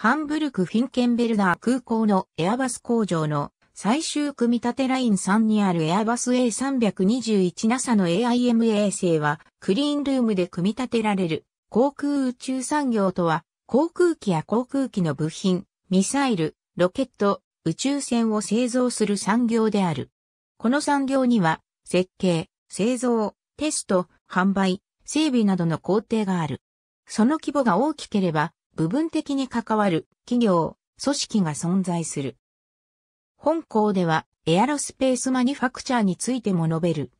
ハンブルク・フィンケンベルダー空港のエアバス工場の最終組み立てライン3にあるエアバス A321 NASA の AIM 衛星はクリーンルームで組み立てられる航空宇宙産業とは航空機や航空機の部品、ミサイル、ロケット、宇宙船を製造する産業である。この産業には設計、製造、テスト、販売、整備などの工程がある。その規模が大きければ部分的に関わる企業、組織が存在する。本校ではエアロスペースマニュファクチャーについても述べる。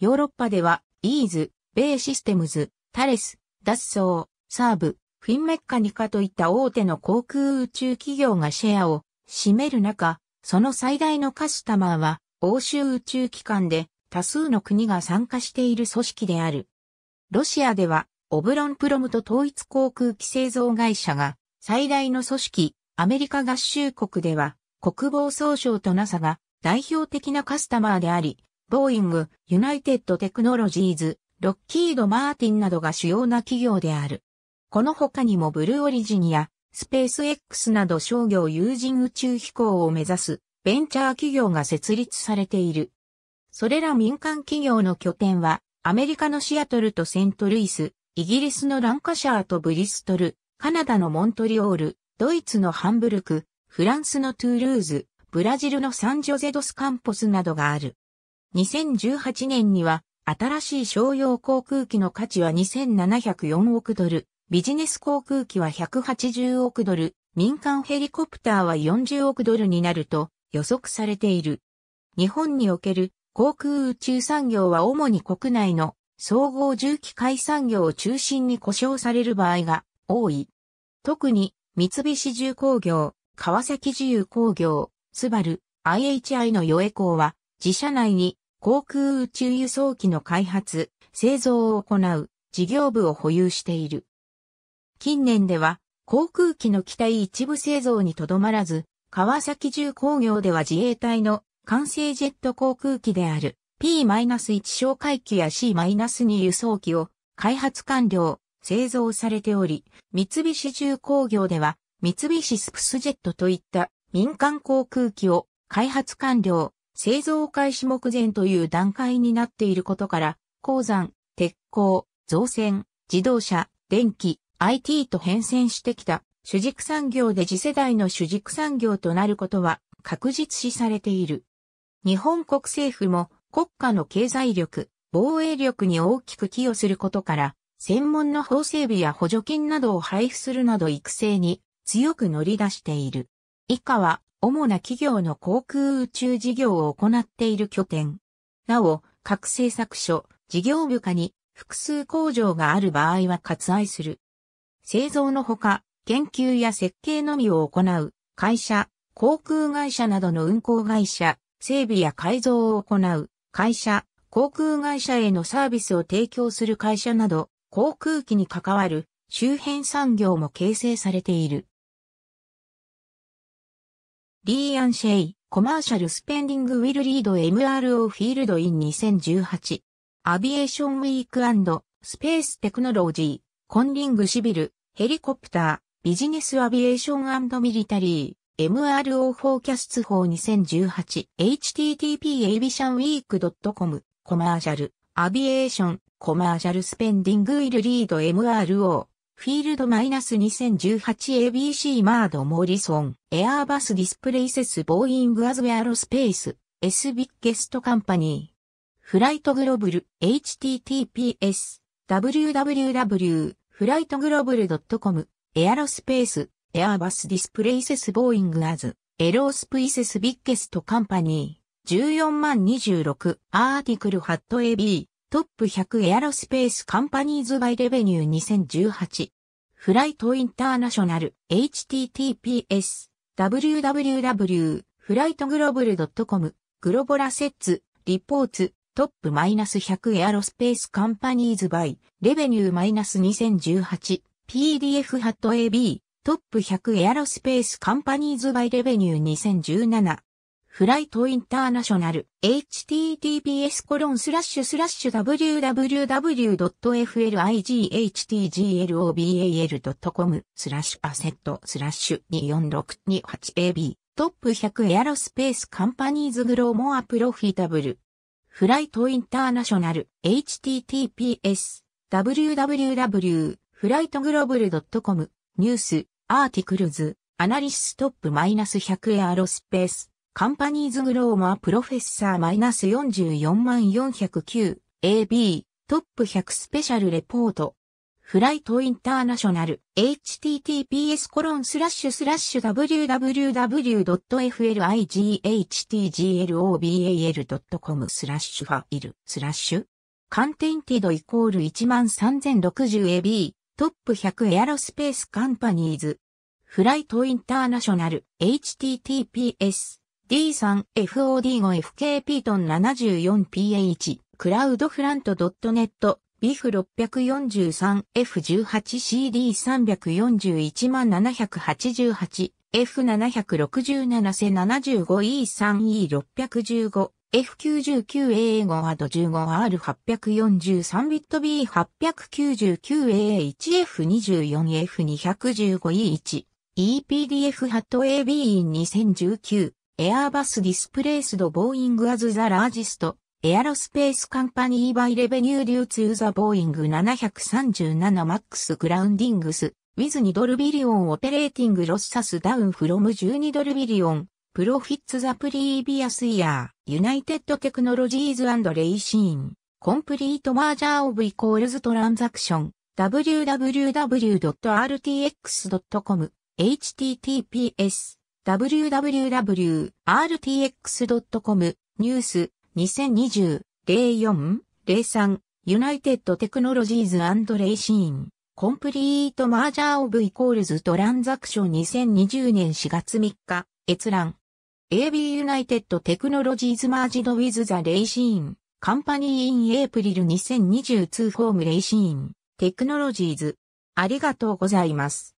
ヨーロッパではイーズ、ベイシステムズ、タレス、ダッソー、サーブ、フィンメッカニカといった大手の航空宇宙企業がシェアを占める中、その最大のカスタマーは欧州宇宙機関で多数の国が参加している組織である。ロシアではオブロンプロムと統一航空機製造会社が最大の組織アメリカ合衆国では国防総省と NASA が代表的なカスタマーであり、ボーイング、ユナイテッドテクノロジーズ、ロッキード・マーティンなどが主要な企業である。この他にもブルーオリジンやスペース X など商業有人宇宙飛行を目指すベンチャー企業が設立されている。それら民間企業の拠点はアメリカのシアトルとセントルイス、イギリスのランカシャーとブリストル、カナダのモントリオール、ドイツのハンブルク、フランスのトゥールーズ、ブラジルのサンジョゼドスカンポスなどがある。2018年には、新しい商用航空機の価値は2704億ドル、ビジネス航空機は180億ドル、民間ヘリコプターは40億ドルになると予測されている。日本における航空宇宙産業は主に国内の総合重機械産業を中心に故障される場合が多い。特に三菱重工業、川崎自由工業、スバル、IHI の与エコーは自社内に航空宇宙輸送機の開発、製造を行う事業部を保有している。近年では航空機の機体一部製造にとどまらず、川崎重工業では自衛隊の完成ジェット航空機である P-1 小回帰や C-2 輸送機を開発完了、製造されており、三菱重工業では、三菱スプスジェットといった民間航空機を開発完了、製造開始目前という段階になっていることから、鉱山、鉄鋼、造船、自動車、電気、IT と変遷してきた主軸産業で次世代の主軸産業となることは確実視されている。日本国政府も国家の経済力、防衛力に大きく寄与することから、専門の法整備や補助金などを配布するなど育成に強く乗り出している。以下は、主な企業の航空宇宙事業を行っている拠点。なお、各製作所、事業部下に複数工場がある場合は割愛する。製造のほか、研究や設計のみを行う会社、航空会社などの運航会社、整備や改造を行う会社、航空会社へのサービスを提供する会社など、航空機に関わる周辺産業も形成されている。リー・アン・シェイ、コマーシャル・スペンディング・ウィル・リード MRO フィールド・イン2018、アビエーション・ウィークスペース・テクノロジー、コンリング・シビル、ヘリコプター、ビジネス・アビエーションミリタリー、MRO フォーキャスツ法 2018http.avisionweek.com コマーシャルアビエーションコマーシャルスペンディングイルリード MRO フィールドマイナス 2018ABC マードモリソンエアーバスディスプレイセスボーイングアズエアロスペース S ビッゲストカンパニーフライトグロブル https www フライトグロブル .com エアロスペースエアバスディスプレイセスボーイングアズ、エロースプイセスビッケストカンパニー、14万26、アーティクルハット AB、トップ100エアロスペースカンパニーズバイレベニュー2018。フライトインターナショナル https www フライトグローブル .com グロボラセッツリポーツトップ -100 エアロスペースカンパニーズバイレベニュー -2018 PDF ハット AB トップ100エアロスペースカンパニーズバイレベニュー2017。フライトインターナショナル https コロンスラッシュスラッシュ w w w f l i g h t g l o b a l c o m スラッシュアセットスラッシュ 24628ab トップ100エアロスペースカンパニーズグローモアプロフィタブルフライトインターナショナル https www フライトグローブル .com ニュース、アーティクルズ、アナリストップ -100 エアロスペース、カンパニーズグローマープロフェッサー -44409AB、トップ100スペシャルレポート。フライトインターナショナル https コロンスラッシュスラッシュ w w w f l i g h t g l o b a l c o m スラッシュファイルスラッシュカンテンティドイコール 13060ab トップ100エアロスペースカンパニーズ、フライトインターナショナル、https、d3fod5fkp トン 74ph、クラウドフラント .net、BIF643F18CD341788F767 c 75E3E615 F99AA5AD15R843 ビット B899AA1F24F215E1 EPDF ハット AB2019 エアバスディスプレイスドボーイングアズザラージストエアロスペースカンパニーバイレベニュー流通ザボーイング737マックスグラウンディングス with 2ドルビリオンオペレーティングロッサスダウンフロム12ドルビリオンプロフィッツザプリービアスイヤー、ユナイテッドテクノロジーズレイシーン、コンプリートマージャーオブイコールズトランザクション、www.rtx.com、https、www.rtx.com、ニュース、2020、04、03、ユナイテッドテクノロジーズレイシーン、コンプリートマージャーオブイコールズトランザクション2020年4月3日、閲覧。AB ユナイテッドテクノロジーズマージドウィズザレイシーン、カンパニーインエイプリル2022ホームレイシーン、テクノロジーズ。ありがとうございます。